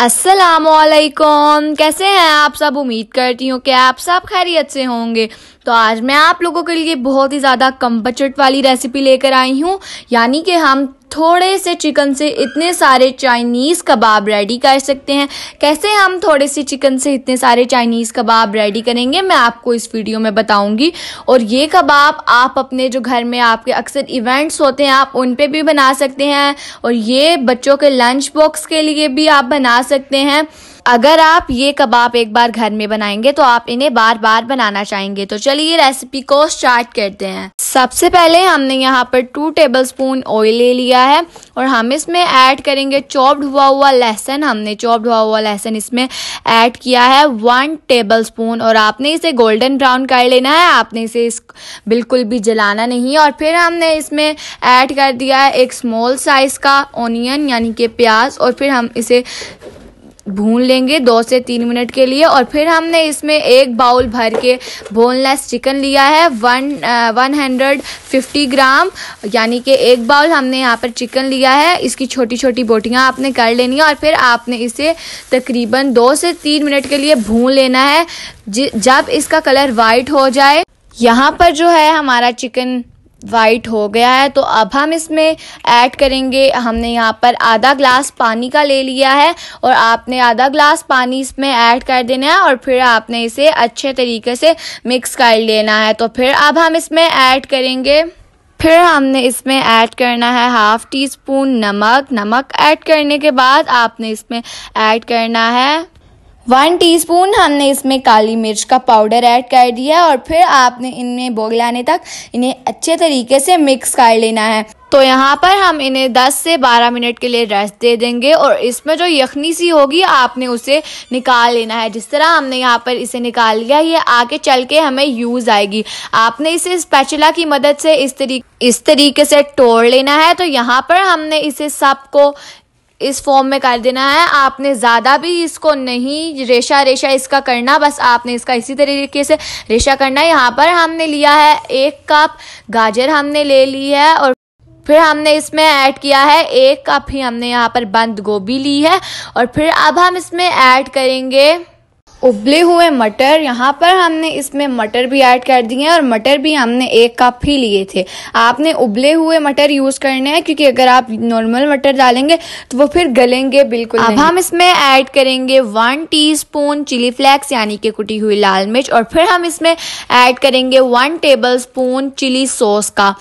असलकुम कैसे हैं आप सब उम्मीद करती हूँ कि आप सब खैरियत से होंगे तो आज मैं आप लोगों के लिए बहुत ही ज़्यादा कम बजट वाली रेसिपी लेकर आई हूँ यानी कि हम थोड़े से चिकन से इतने सारे चाइनीज़ कबाब रेडी कर सकते हैं कैसे हम थोड़े से चिकन से इतने सारे चाइनीज़ कबाब रेडी करेंगे मैं आपको इस वीडियो में बताऊंगी और ये कबाब आप अपने जो घर में आपके अक्सर इवेंट्स होते हैं आप उन पे भी बना सकते हैं और ये बच्चों के लंच बॉक्स के लिए भी आप बना सकते हैं अगर आप ये कबाब एक बार घर में बनाएंगे तो आप इन्हें बार बार बनाना चाहेंगे तो चलिए रेसिपी को स्टार्ट करते हैं सबसे पहले हमने यहाँ पर टू टेबल स्पून ऑयल ले लिया है और हम इसमें ऐड करेंगे चॉप्ड हुआ हुआ लहसन हमने चॉप्ड हुआ हुआ लहसन इसमें ऐड किया है वन टेबल स्पून और आपने इसे गोल्डन ब्राउन कर लेना है आपने इसे इस बिल्कुल भी जलाना नहीं और फिर हमने इसमें ऐड कर दिया है एक स्मॉल साइज़ का ऑनियन यानी कि प्याज और फिर हम इसे भून लेंगे दो से तीन मिनट के लिए और फिर हमने इसमें एक बाउल भर के बोनलेस चिकन लिया है one one hundred fifty gram यानी कि एक बाउल हमने यहाँ पर चिकन लिया है इसकी छोटी छोटी बोटियाँ आपने कर लेनी है और फिर आपने इसे तकरीबन दो से तीन मिनट के लिए भून लेना है जब इसका कलर वाइट हो जाए यहाँ पर जो है हमारा चिकन वाइट हो गया है तो अब हम इसमें ऐड करेंगे हमने यहाँ पर आधा ग्लास पानी का ले लिया है और आपने आधा ग्लास पानी इसमें ऐड कर देना है और फिर आपने इसे अच्छे तरीके से मिक्स कर लेना है तो फिर अब हम इसमें ऐड करेंगे फिर हमने इसमें ऐड करना है हाफ़ टी स्पून नमक नमक ऐड करने के बाद आपने इसमें ऐड करना है वन टीस्पून हमने इसमें काली मिर्च का पाउडर ऐड कर दिया और फिर आपने इनमें लाने तक इन्हें अच्छे तरीके से मिक्स कर लेना है तो यहाँ पर हम इन्हें 10 से 12 मिनट के लिए रेस्ट दे देंगे और इसमें जो यखनी सी होगी आपने उसे निकाल लेना है जिस तरह हमने यहाँ पर इसे निकाल लिया ये आगे चल के हमें यूज़ आएगी आपने इसे स्पैचुला की मदद से इस तरीके इस तरीके से तोड़ लेना है तो यहाँ पर हमने इसे सबको इस फॉर्म में कर देना है आपने ज़्यादा भी इसको नहीं रेशा रेशा इसका करना बस आपने इसका इसी तरीके से रेशा करना है यहाँ पर हमने लिया है एक कप गाजर हमने ले ली है और फिर हमने इसमें ऐड किया है एक कप ही हमने यहाँ पर बंद गोभी ली है और फिर अब हम इसमें ऐड करेंगे उबले हुए मटर यहाँ पर हमने इसमें मटर भी ऐड कर दिए हैं और मटर भी हमने एक कप ही लिए थे आपने उबले हुए मटर यूज़ करने हैं क्योंकि अगर आप नॉर्मल मटर डालेंगे तो वो फिर गलेंगे बिल्कुल अब हम इसमें ऐड करेंगे वन टीस्पून चिली फ्लेक्स यानी कि कुटी हुई लाल मिर्च और फिर हम इसमें ऐड करेंगे one tablespoon chilli sauce का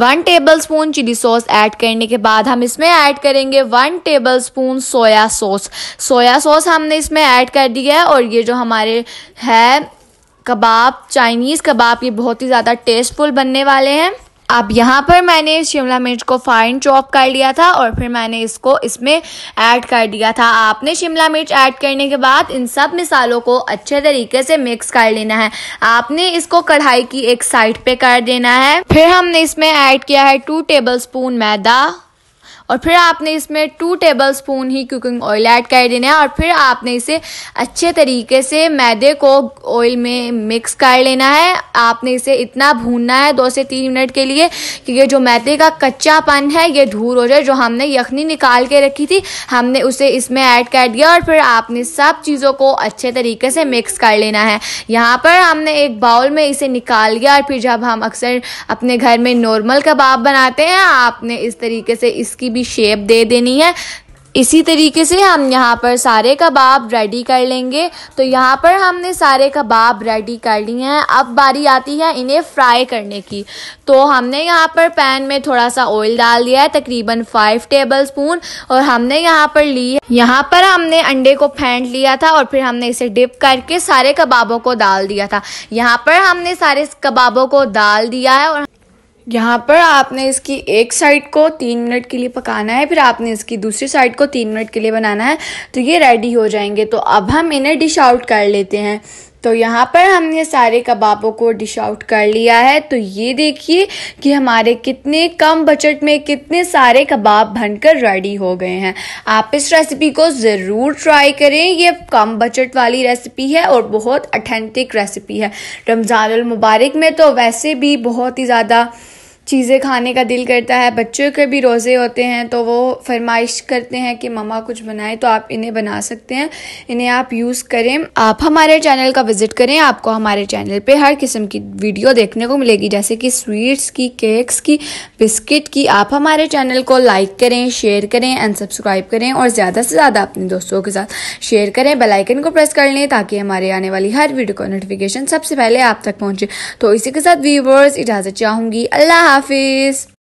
one tablespoon chilli sauce add करने के बाद हम इसमें ऐड करेंगे one tablespoon soya sauce soya sauce हमने इसमें ऐड कर दिया है और ये जो हमारे है कबाब चाइनीज़ कबाब ये बहुत ही ज़्यादा टेस्टफुल बनने वाले हैं अब यहाँ पर मैंने शिमला मिर्च को फाइन चॉप कर लिया था और फिर मैंने इसको इसमें ऐड कर दिया था आपने शिमला मिर्च ऐड करने के बाद इन सब मिसालों को अच्छे तरीके से मिक्स कर लेना है आपने इसको कढ़ाई की एक साइड पे कर देना है फिर हमने इसमें ऐड किया है टू टेबल स्पून मैदा और फिर आपने इसमें टू टेबल स्पून ही कुकिंग ऑयल ऐड कर देना है और फिर आपने इसे अच्छे तरीके से मैदे को ऑयल में मिक्स कर लेना है आपने इसे इतना भूनना है दो से तीन मिनट के लिए कि ये जो मैदे का कच्चापन है ये धूल हो जाए जो हमने यखनी निकाल के रखी थी हमने उसे इसमें ऐड कर दिया और फिर आपने सब चीज़ों को अच्छे तरीके से मिक्स कर लेना है यहाँ पर हमने एक बाउल में इसे निकाल लिया और फिर जब हम अक्सर अपने घर में नॉर्मल कबाब बनाते हैं आपने इस तरीके से इसकी भी भी शेप दे देनी है इसी तरीके से हम यहाँ पर सारे कबाब रेडी कर लेंगे तो यहाँ पर हमने सारे कबाब रेडी कर लिए हैं अब बारी आती है इन्हें फ्राई करने की तो हमने यहाँ पर पैन में थोड़ा सा ऑयल डाल दिया है तकरीबन फाइव टेबल स्पून और हमने यहाँ पर ली है यहाँ पर हमने अंडे को फेंट लिया था और फिर हमने इसे डिप करके सारे कबाबों को डाल दिया था यहाँ पर हमने सारे कबाबों को डाल दिया है और यहाँ पर आपने इसकी एक साइड को तीन मिनट के लिए पकाना है फिर आपने इसकी दूसरी साइड को तीन मिनट के लिए बनाना है तो ये रेडी हो जाएंगे तो अब हम इन्हें डिश आउट कर लेते हैं तो यहाँ पर हमने सारे कबाबों को डिश आउट कर लिया है तो ये देखिए कि हमारे कितने कम बजट में कितने सारे कबाब बनकर रेडी हो गए हैं आप इस रेसिपी को ज़रूर ट्राई करें ये कम बजट वाली रेसिपी है और बहुत अथेंटिक रेसिपी है रमज़ान मुबारक में तो वैसे भी बहुत ही ज़्यादा चीज़ें खाने का दिल करता है बच्चों के भी रोज़े होते हैं तो वो फरमाइश करते हैं कि ममा कुछ बनाएं तो आप इन्हें बना सकते हैं इन्हें आप यूज़ करें आप हमारे चैनल का विज़िट करें आपको हमारे चैनल पे हर किस्म की वीडियो देखने को मिलेगी जैसे कि स्वीट्स की केक्स की बिस्किट की आप हमारे चैनल को लाइक करें शेयर करें एंड सब्सक्राइब करें और ज़्यादा से ज़्यादा अपने दोस्तों के साथ शेयर करें बेलाइकन को प्रेस कर लें ताकि हमारे आने वाली हर वीडियो का नोटिफिकेशन सबसे पहले आप तक पहुँचे तो इसी के साथ व्यूवर्स इजाज़त चाहूँगी अल्लाह Hafiz